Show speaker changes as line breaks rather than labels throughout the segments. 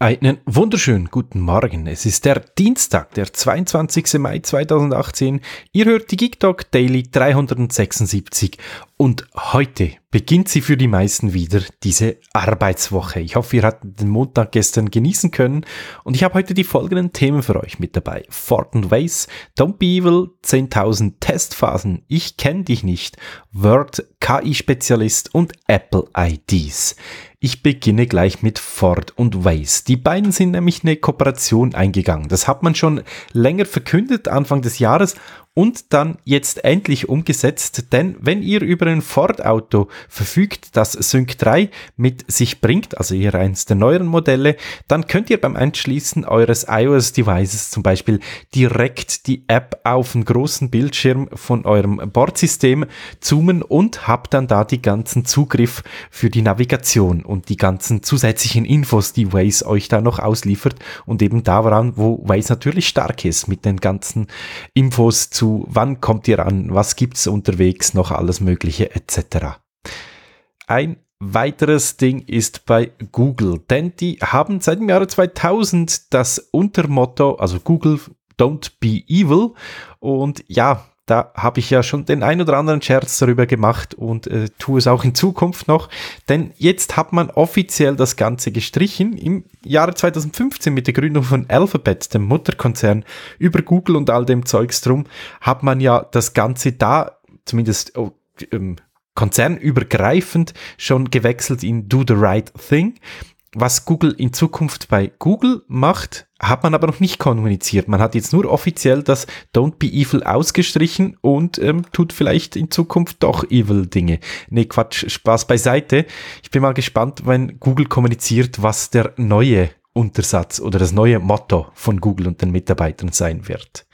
Einen wunderschönen guten Morgen. Es ist der Dienstag, der 22. Mai 2018. Ihr hört die GigTalk Daily 376 und heute beginnt sie für die meisten wieder diese Arbeitswoche. Ich hoffe, ihr hattet den Montag gestern genießen können und ich habe heute die folgenden Themen für euch mit dabei. Fortnite Ways, Don't Be Evil, 10.000 Testphasen, Ich kenne dich nicht, Word, KI-Spezialist und Apple IDs. Ich beginne gleich mit Ford und Waze. Die beiden sind nämlich eine Kooperation eingegangen. Das hat man schon länger verkündet, Anfang des Jahres und dann jetzt endlich umgesetzt, denn wenn ihr über ein Ford-Auto verfügt, das Sync 3 mit sich bringt, also ihr eins der neueren Modelle, dann könnt ihr beim Einschließen eures iOS-Devices zum Beispiel direkt die App auf einen großen Bildschirm von eurem Bordsystem zoomen und habt dann da die ganzen Zugriff für die Navigation und die ganzen zusätzlichen Infos, die Waze euch da noch ausliefert und eben daran, wo Waze natürlich stark ist mit den ganzen Infos zu wann kommt ihr an, was gibt es unterwegs noch alles Mögliche etc. Ein weiteres Ding ist bei Google, denn die haben seit dem Jahre 2000 das Untermotto, also Google Don't be evil. Und ja, da habe ich ja schon den ein oder anderen Scherz darüber gemacht und äh, tue es auch in Zukunft noch, denn jetzt hat man offiziell das Ganze gestrichen. Im Jahre 2015 mit der Gründung von Alphabet, dem Mutterkonzern, über Google und all dem Zeugs drum, hat man ja das Ganze da, zumindest oh, ähm, konzernübergreifend schon gewechselt in Do the Right Thing was Google in Zukunft bei Google macht, hat man aber noch nicht kommuniziert. Man hat jetzt nur offiziell das Don't be evil ausgestrichen und ähm, tut vielleicht in Zukunft doch evil Dinge. Nee, Quatsch, Spaß beiseite. Ich bin mal gespannt, wenn Google kommuniziert, was der neue Untersatz oder das neue Motto von Google und den Mitarbeitern sein wird.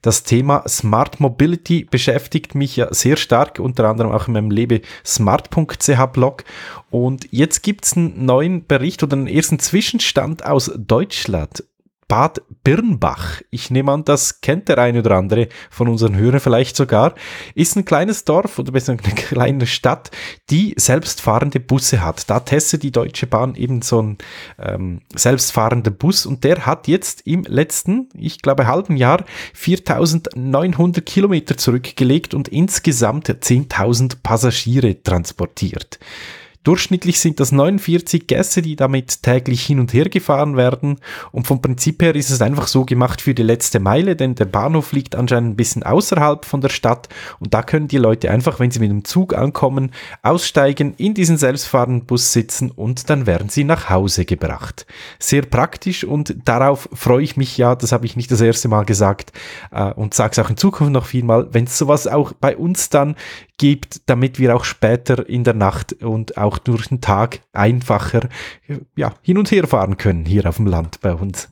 Das Thema Smart Mobility beschäftigt mich ja sehr stark, unter anderem auch in meinem Lebe smart.ch Blog. Und jetzt gibt es einen neuen Bericht oder einen ersten Zwischenstand aus Deutschland Bad Birnbach. Ich nehme an, das kennt der eine oder andere von unseren Hörern vielleicht sogar. Ist ein kleines Dorf oder besser eine kleine Stadt, die selbstfahrende Busse hat. Da testet die Deutsche Bahn eben so einen ähm, selbstfahrenden Bus und der hat jetzt im letzten, ich glaube, halben Jahr 4900 Kilometer zurückgelegt und insgesamt 10.000 Passagiere transportiert. Durchschnittlich sind das 49 Gäste, die damit täglich hin und her gefahren werden. Und vom Prinzip her ist es einfach so gemacht für die letzte Meile, denn der Bahnhof liegt anscheinend ein bisschen außerhalb von der Stadt. Und da können die Leute einfach, wenn sie mit dem Zug ankommen, aussteigen, in diesen selbstfahrenden Bus sitzen und dann werden sie nach Hause gebracht. Sehr praktisch und darauf freue ich mich ja, das habe ich nicht das erste Mal gesagt äh, und sage es auch in Zukunft noch vielmal, wenn es sowas auch bei uns dann gibt, damit wir auch später in der Nacht und auch auch durch den Tag einfacher ja, hin und her fahren können hier auf dem Land bei uns.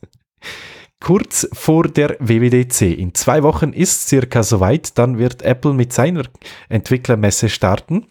Kurz vor der WWDC. In zwei Wochen ist circa soweit. Dann wird Apple mit seiner Entwicklermesse starten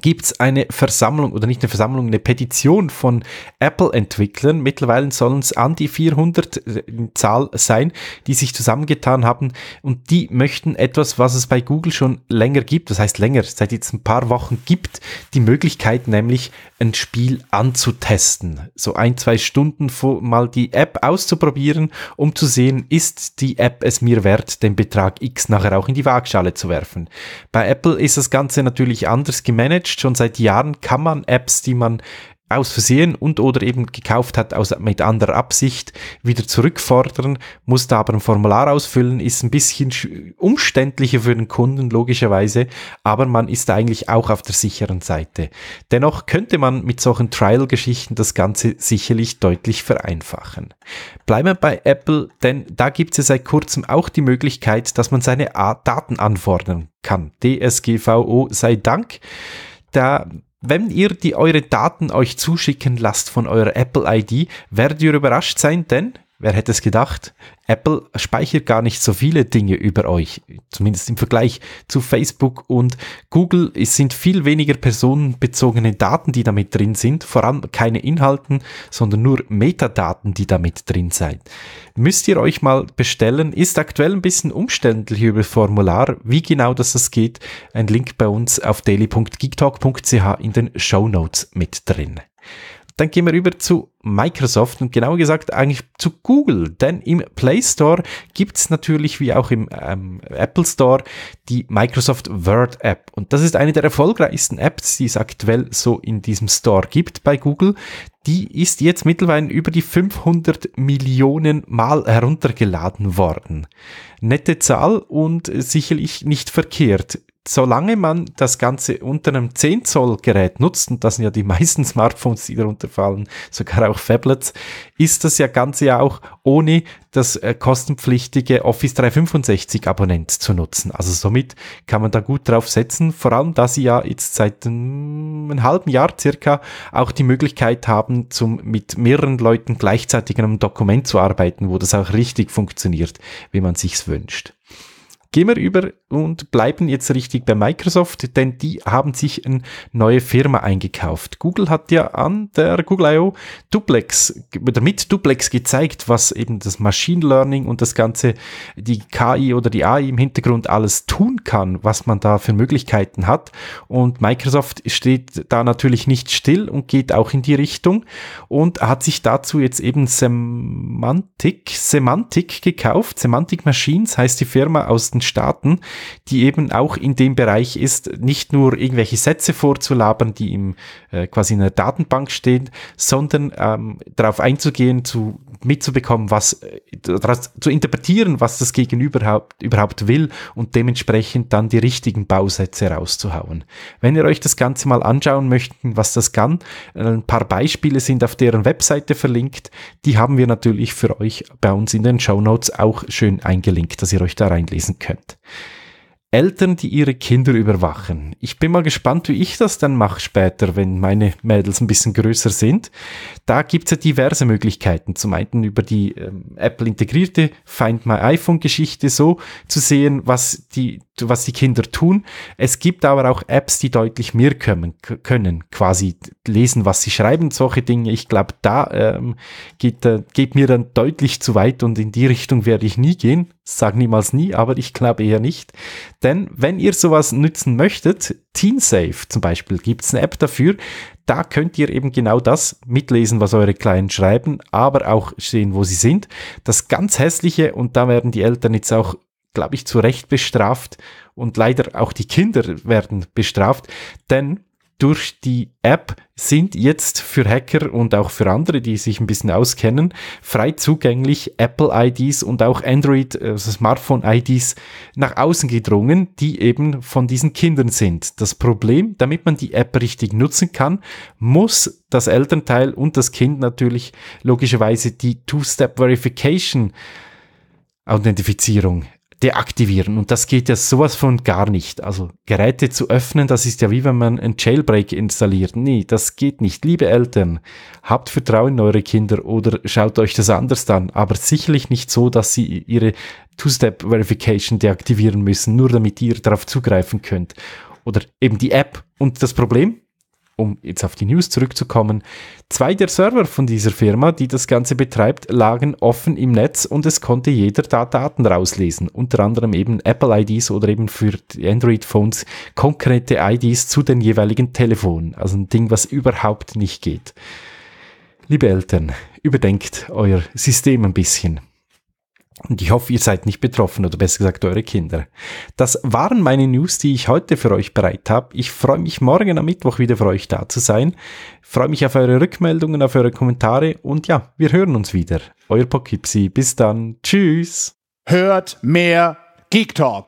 gibt es eine Versammlung oder nicht eine Versammlung, eine Petition von Apple-Entwicklern. Mittlerweile sollen es an die 400 äh, in Zahl sein, die sich zusammengetan haben und die möchten etwas, was es bei Google schon länger gibt, das heißt länger, seit jetzt ein paar Wochen gibt, die Möglichkeit nämlich ein Spiel anzutesten. So ein, zwei Stunden mal die App auszuprobieren, um zu sehen, ist die App es mir wert, den Betrag X nachher auch in die Waagschale zu werfen. Bei Apple ist das Ganze natürlich anders gemanagt jetzt schon seit Jahren kann man Apps, die man aus Versehen und oder eben gekauft hat aus, mit anderer Absicht, wieder zurückfordern, muss da aber ein Formular ausfüllen, ist ein bisschen umständlicher für den Kunden logischerweise, aber man ist eigentlich auch auf der sicheren Seite. Dennoch könnte man mit solchen Trial-Geschichten das Ganze sicherlich deutlich vereinfachen. Bleiben wir bei Apple, denn da gibt es ja seit kurzem auch die Möglichkeit, dass man seine Daten anfordern kann. DSGVO sei Dank da wenn ihr die eure Daten euch zuschicken lasst von eurer Apple ID, werdet ihr überrascht sein, denn Wer hätte es gedacht? Apple speichert gar nicht so viele Dinge über euch, zumindest im Vergleich zu Facebook und Google. Es sind viel weniger personenbezogene Daten, die damit drin sind, vor allem keine Inhalten, sondern nur Metadaten, die damit drin sind. Müsst ihr euch mal bestellen, ist aktuell ein bisschen umständlich über Formular, wie genau das das geht. Ein Link bei uns auf daily.geektalk.ch in den Show Notes mit drin. Dann gehen wir über zu Microsoft und genauer gesagt eigentlich zu Google, denn im Play Store gibt's natürlich wie auch im ähm, Apple Store die Microsoft Word App und das ist eine der erfolgreichsten Apps, die es aktuell so in diesem Store gibt bei Google. Die ist jetzt mittlerweile über die 500 Millionen Mal heruntergeladen worden. Nette Zahl und sicherlich nicht verkehrt solange man das Ganze unter einem 10 Zoll Gerät nutzt, und das sind ja die meisten Smartphones, die darunter fallen, sogar auch Fablets, ist das ja Ganze ja auch ohne das äh, kostenpflichtige Office 365 Abonnent zu nutzen. Also somit kann man da gut drauf setzen, vor allem da sie ja jetzt seit hm, einem, halben Jahr circa auch die Möglichkeit haben, zum, mit mehreren Leuten gleichzeitig in einem Dokument zu arbeiten, wo das auch richtig funktioniert, wie man sich's wünscht gehen wir über und bleiben jetzt richtig bei Microsoft, denn die haben sich eine neue Firma eingekauft. Google hat ja an der Google I.O. Duplex, oder mit Duplex gezeigt, was eben das Machine Learning und das Ganze, die KI oder die AI im Hintergrund alles tun kann, was man da für Möglichkeiten hat. Und Microsoft steht da natürlich nicht still und geht auch in die Richtung und hat sich dazu jetzt eben Semantik, Semantik gekauft. Semantic Machines heißt die Firma aus den Vereinigten Staaten, die eben auch in dem Bereich ist, nicht nur irgendwelche Sätze vorzulabern, die im, äh, quasi in der Datenbank stehen, sondern ähm, darauf einzugehen, zu, mitzubekommen, was, äh, daraus zu interpretieren, was das Gegenüber überhaupt, will und dementsprechend dann die richtigen Bausätze rauszuhauen. Wenn ihr euch das Ganze mal anschauen möchtet, was das kann, äh, ein paar Beispiele sind auf deren Webseite verlinkt. Die haben wir natürlich für euch bei uns in den Show Notes auch schön eingelinkt, dass ihr euch da reinlesen könnt könnt. Eltern, die ihre Kinder überwachen. Ich bin mal gespannt, wie ich das dann mache später, wenn meine Mädels ein bisschen größer sind. Da gibt es ja diverse Möglichkeiten. Zum einen über die ähm, Apple integrierte Find My iPhone Geschichte so zu sehen, was die, was die Kinder tun. Es gibt aber auch Apps, die deutlich mehr können, können quasi lesen, was sie schreiben, solche Dinge. Ich glaube, da ähm, geht, äh, geht mir dann deutlich zu weit und in die Richtung werde ich nie gehen. Sag niemals nie, aber ich glaube eher nicht. Denn wenn ihr sowas nützen möchtet, TeenSafe zum Beispiel, gibt es eine App dafür. Da könnt ihr eben genau das mitlesen, was eure Kleinen schreiben, aber auch sehen, wo sie sind. Das ganz hässliche, und da werden die Eltern jetzt auch glaube ich, zu Recht bestraft und leider auch die Kinder werden bestraft, denn durch die App sind jetzt für Hacker und auch für andere, die sich ein bisschen auskennen, frei zugänglich Apple-IDs und auch Android, äh, also Smartphone-IDs nach außen gedrungen, die eben von diesen Kindern sind. Das Problem, damit man die App richtig nutzen kann, muss das Elternteil und das Kind natürlich logischerweise die Two-Step-Verification Authentifizierung deaktivieren. Und das geht ja sowas von gar nicht. Also Geräte zu öffnen, das ist ja wie wenn man ein Jailbreak installiert. Nee, das geht nicht. Liebe Eltern, habt Vertrauen in eure Kinder oder schaut euch das anders an. Aber sicherlich nicht so, dass sie ihre Two-Step-Verification deaktivieren müssen, nur damit ihr darauf zugreifen könnt. Oder eben die App. Und das Problem? um jetzt auf die News zurückzukommen, zwei der Server von dieser Firma, die das Ganze betreibt, lagen offen im Netz und es konnte jeder da Daten rauslesen. Unter anderem eben Apple-IDs oder eben für Android-Phones konkrete IDs zu den jeweiligen Telefonen. Also ein Ding, was überhaupt nicht geht. Liebe Eltern, überdenkt euer System ein bisschen. Und ich hoffe, ihr seid nicht betroffen oder besser gesagt eure Kinder. Das waren meine News, die ich heute für euch bereit habe. Ich freue mich morgen am Mittwoch wieder für euch da zu sein. Ich freue mich auf eure Rückmeldungen, auf eure Kommentare und ja, wir hören uns wieder. Euer Pokipsi. Bis dann. Tschüss. Hört mehr Geek Talk.